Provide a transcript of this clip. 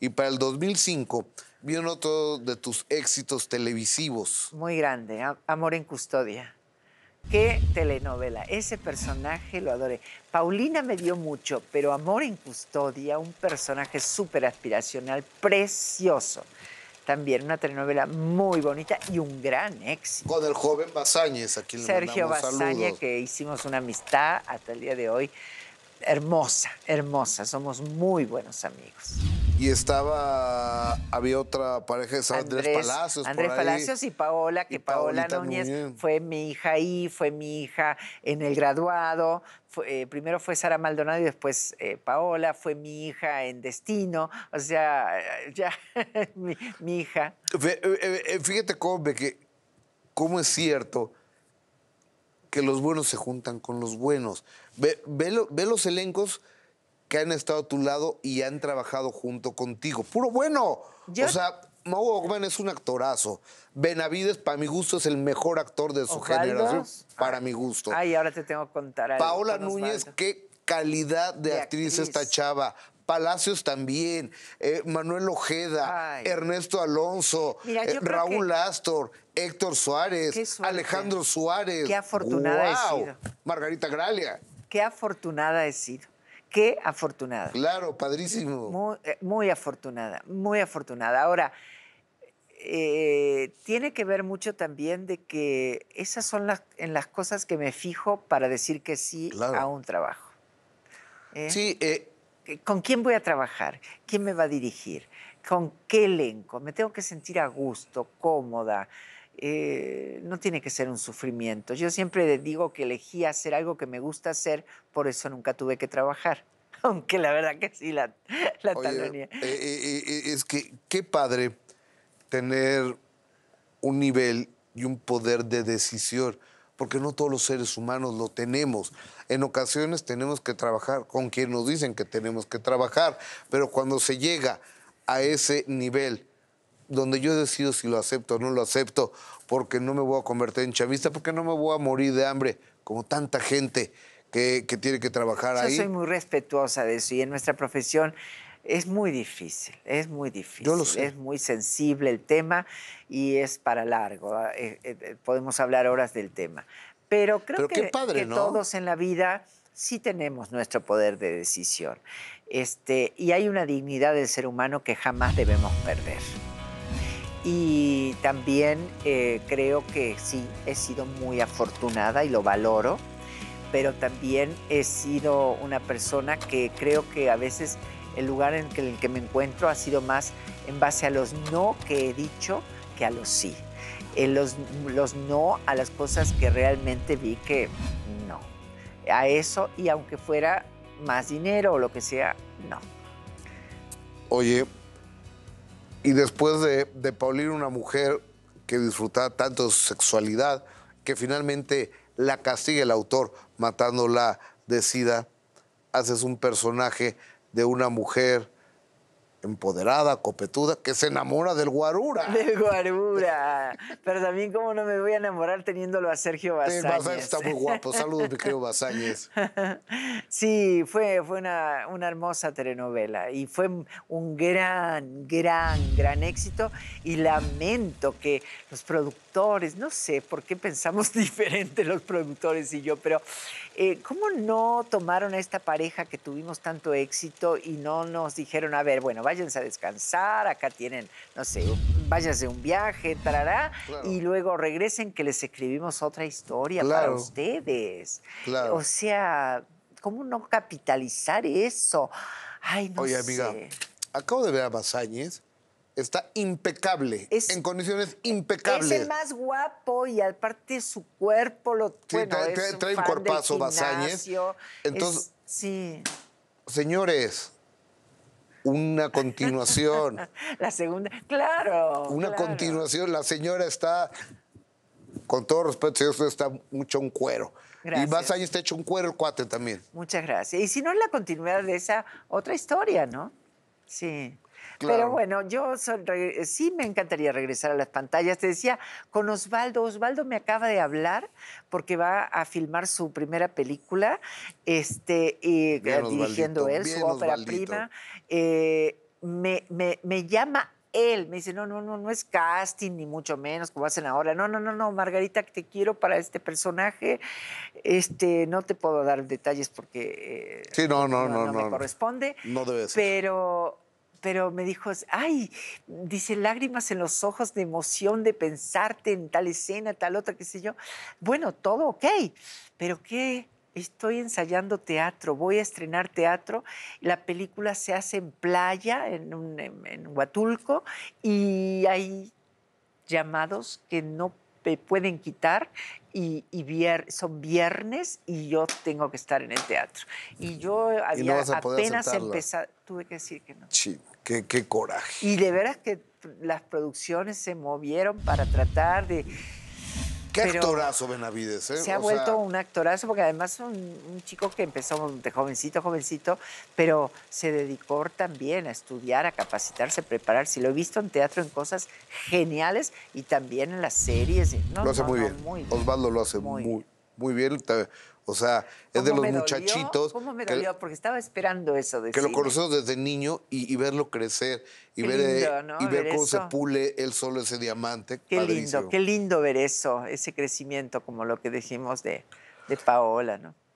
Y para el 2005 vino otro de tus éxitos televisivos. Muy grande, Amor en Custodia. Qué telenovela. Ese personaje lo adoré. Paulina me dio mucho, pero Amor en Custodia, un personaje súper aspiracional, precioso. También una telenovela muy bonita y un gran éxito. Con el joven Basáñez, aquí le Sergio Basáñez, que hicimos una amistad hasta el día de hoy. Hermosa, hermosa. Somos muy buenos amigos y estaba, había otra pareja, Andrés, Palacios. Andrés Palacios y Paola, que Paola Núñez, fue mi hija ahí, fue mi hija en el graduado. Eh, primero fue Sara Maldonado y después eh, Paola, fue mi hija en Destino, o sea, eh, ya, mi, hija. Fíjate, que cómo es cierto que los buenos se juntan con los buenos. Ve, ve los elencos que han estado a tu lado y han trabajado junto contigo. Puro bueno. O sea, Mauro Ogman es un actorazo. Benavides, para mi gusto, es el mejor actor de su generación. Para mi gusto. Ay, ahora te tengo que contar Paola Núñez, qué calidad de, actriz, esta chava. Palacios también, eh, Manuel Ojeda, Ernesto Alonso, eh, Raúl Astor, Héctor Suárez, Alejandro Suárez. Qué afortunada he sido. Margarita Gralia. Qué afortunada he sido. Qué afortunada. Claro, padrísimo. Muy, eh, muy afortunada, muy afortunada. Ahora, eh, tiene que ver mucho también de que esas son las, en las cosas que me fijo para decir que sí a un trabajo. ¿eh? Sí. ¿Con quién voy a trabajar? ¿Quién me va a dirigir? ¿Con qué elenco? ¿Me tengo que sentir a gusto, cómoda? Eh, no tiene que ser un sufrimiento. Yo siempre digo que elegí hacer algo que me gusta hacer, por eso nunca tuve que trabajar. Aunque la verdad que sí, la, talonía. Eh, eh, es que qué padre tener un nivel y un poder de decisión, porque no todos los seres humanos lo tenemos. En ocasiones tenemos que trabajar con quien nos dicen que tenemos que trabajar, pero cuando se llega a ese nivel donde yo decido si lo acepto o no lo acepto, porque no me voy a convertir en chavista, porque no me voy a morir de hambre, como tanta gente que, tiene que trabajar ahí. Yo soy muy respetuosa de eso y en nuestra profesión es muy difícil, es muy difícil. Es muy sensible el tema y es para largo. Ah, eh, eh, eh, podemos hablar horas del tema. Pero creo que, todos en la vida sí tenemos nuestro poder de decisión. Este, y hay una dignidad del ser humano que jamás debemos perder. Y también eh, creo que sí, he sido muy afortunada y lo valoro, pero también he sido una persona que creo que a veces el lugar en, el que me encuentro ha sido más en base a los no que he dicho que a los sí. En eh, los, los no a las cosas que realmente vi que no. A eso, y aunque fuera más dinero o lo que sea, no. Oye, y después de, de una mujer que disfrutaba tanto de su sexualidad, que finalmente la castiga el autor matándola de sida, haces un personaje de una mujer empoderada, copetuda, que se enamora del guarura. Del guarura. Pero también, ¿cómo no me voy a enamorar teniéndolo a Sergio Basáñez? Sí, está muy guapo. Saludos, mi querido Basáñez. Sí, fue, fue una, una hermosa telenovela y fue un gran, gran, gran éxito. Y lamento que los productores, no sé por qué pensamos diferente los productores y yo, pero eh, ¿cómo no tomaron a esta pareja que tuvimos tanto éxito y no nos dijeron, a ver, bueno, váyanse a descansar, acá tienen, no sé, váyanse un viaje, tarará, y luego regresen que les escribimos otra historia para ustedes. Claro. O sea, ¿cómo no capitalizar eso? Ay, no Oye, amiga, acabo de ver a Basáñez está impecable, en condiciones impecables. Es el más guapo y aparte su cuerpo lo bueno, trae, trae, un, cuerpazo Basáñez. Entonces, sí. Señores, una continuación. la segunda, claro. Una continuación, la señora está, con todo respeto, está mucho un cuero. Y más allá está hecho un cuero el cuate también. Muchas gracias. Y si no es la continuidad de esa otra historia, ¿no? Sí. Pero bueno, yo sí me encantaría regresar a las pantallas. Te decía con Osvaldo, Osvaldo me acaba de hablar porque va a filmar su primera película, este, eh, dirigiendo él, su ópera prima. Eh, me, me, llama él me dice, no, no, no, no es casting, ni mucho menos como hacen ahora. No, no, no, no, Margarita, te quiero para este personaje. Este, no te puedo dar detalles porque eh, sí, no, no, no, no, me corresponde. No debe ser. Pero pero me dijo, ay, dice, lágrimas en los ojos de emoción de pensarte en tal escena, tal otra, qué sé yo. Bueno, todo ok, pero ¿qué? Estoy ensayando teatro, voy a estrenar teatro. La película se hace en playa, en, un, en Huatulco, y hay llamados que no pueden quitar y, son viernes y yo tengo que estar en el teatro. Y yo había apenas empezado, tuve que decir que no. Sí, qué coraje. Y de veras que las producciones se movieron para tratar de Qué actorazo Benavides, ¿eh? Se ha vuelto un actorazo porque además es un, chico que empezó de jovencito, jovencito, pero se dedicó también a estudiar, a capacitarse, a prepararse. Lo he visto en teatro en cosas geniales y también en las series. lo hace muy, bien. Osvaldo lo hace muy, muy bien muy bien. O sea, es de los muchachitos. ¿Cómo me dolió? Porque estaba esperando eso. De que lo conocemos desde niño y, verlo crecer y ver, eh, y ver, cómo se pule él solo ese diamante. Qué lindo, qué lindo ver eso, ese crecimiento, como lo que dijimos de, de Paola, ¿no?